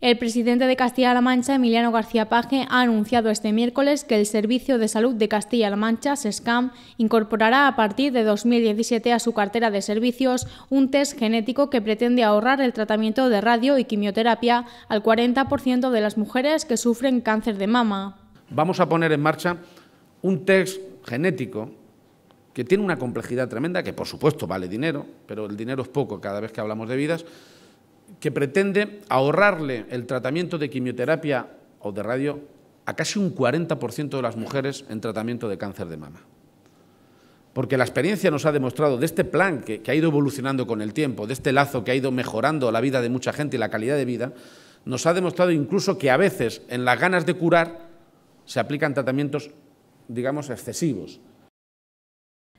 El presidente de Castilla-La Mancha, Emiliano García Page, ha anunciado este miércoles que el Servicio de Salud de Castilla-La Mancha, SESCAM, incorporará a partir de 2017 a su cartera de servicios un test genético que pretende ahorrar el tratamiento de radio y quimioterapia al 40% de las mujeres que sufren cáncer de mama. Vamos a poner en marcha un test genético que tiene una complejidad tremenda, que por supuesto vale dinero, pero el dinero es poco cada vez que hablamos de vidas que pretende ahorrarle el tratamiento de quimioterapia o de radio a casi un 40% de las mujeres en tratamiento de cáncer de mama. Porque la experiencia nos ha demostrado de este plan que, que, ha ido evolucionando con el tiempo, de este lazo que ha ido mejorando la vida de mucha gente y la calidad de vida, nos ha demostrado incluso que a veces en las ganas de curar se aplican tratamientos, digamos, excesivos.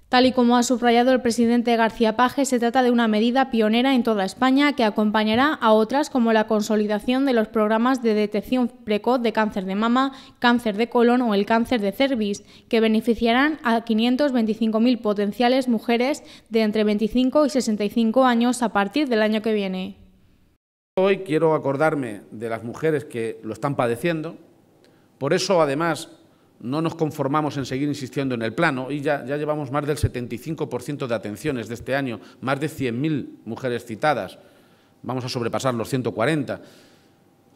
Tal y como ha subrayado el presidente García Paje, se trata de una medida pionera en toda España que acompañará a otras como la consolidación de los programas de detección precoz de cáncer de mama, cáncer de colon o el cáncer de cervix, que beneficiarán a 525.000 potenciales mujeres de entre 25 y 65 años a partir del año que viene. Hoy quiero acordarme de las mujeres que lo están padeciendo. Por eso, además, no nos conformamos en seguir insistiendo en el plano y ya, llevamos más del 75% de atenciones de este año, más de 100.000 mujeres citadas, vamos a sobrepasar los 140.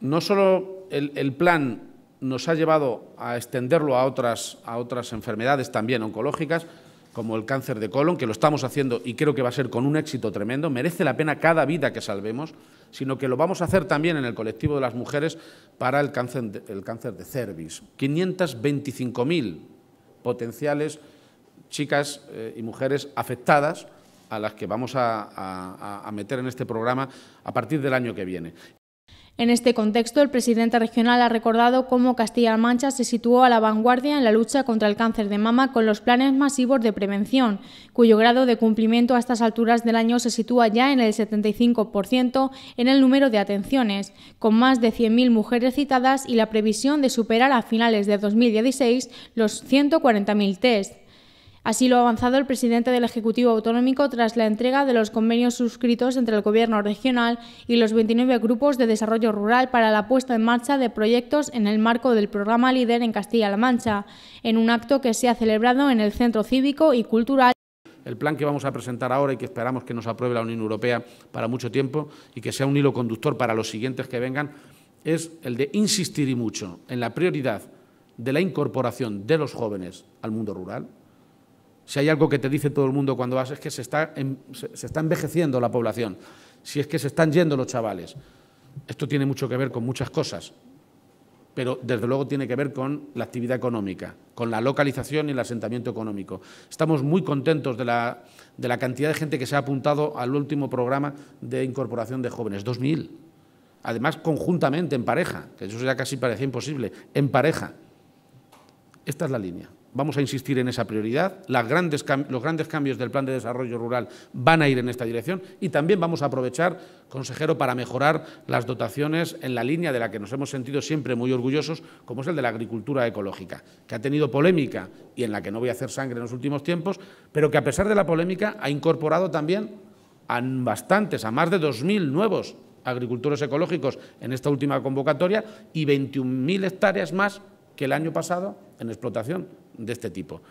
No solo el, plan nos ha llevado a extenderlo a otras, a otras enfermedades también oncológicas, como el cáncer de colon, que lo estamos haciendo y creo que va a ser con un éxito tremendo. Merece la pena cada vida que salvemos, sino que lo vamos a hacer también en el colectivo de las mujeres para el cáncer de, el cáncer de cervix. 525.000 potenciales chicas eh, y mujeres afectadas a las que vamos a meter en este programa a partir del año que viene. En este contexto, el presidente regional ha recordado cómo Castilla-La Mancha se situó a la vanguardia en la lucha contra el cáncer de mama con los planes masivos de prevención, cuyo grado de cumplimiento a estas alturas del año se sitúa ya en el 75% en el número de atenciones, con más de 100.000 mujeres citadas y la previsión de superar a finales de 2016 los 140.000 test. Así lo ha avanzado el presidente del Ejecutivo Autonómico tras la entrega de los convenios suscritos entre el Gobierno regional y los 29 grupos de desarrollo rural para la puesta en marcha de proyectos en el marco del programa Líder en Castilla-La Mancha, en un acto que se ha celebrado en el Centro Cívico y Cultural. El plan que vamos a presentar ahora y que esperamos que nos apruebe la Unión Europea para mucho tiempo y que sea un hilo conductor para los siguientes que vengan es el de insistir y mucho en la prioridad de la incorporación de los jóvenes al mundo rural, si hay algo que te dice todo el mundo cuando vas es que se está, está envejeciendo la población, si es que se están yendo los chavales. Esto tiene mucho que ver con muchas cosas, pero desde luego tiene que ver con la actividad económica, con la localización y el asentamiento económico. Estamos muy contentos de la, de la cantidad de gente que se ha apuntado al último programa de incorporación de jóvenes, 2.000. Además, conjuntamente, en pareja, que eso ya casi parecía imposible, en pareja. Esta es la línea vamos a insistir en esa prioridad, los grandes cambios del Plan de Desarrollo Rural van a ir en esta dirección y también vamos a aprovechar, consejero, para mejorar las dotaciones en la línea de la que nos hemos sentido siempre muy orgullosos, como es el de la agricultura ecológica, que ha tenido polémica y en la que no voy a hacer sangre en los últimos tiempos, pero que a pesar de la polémica ha incorporado también a bastantes, a más de 2.000 nuevos agricultores ecológicos en esta última convocatoria y 21.000 hectáreas más que el año pasado en explotación de este tipo.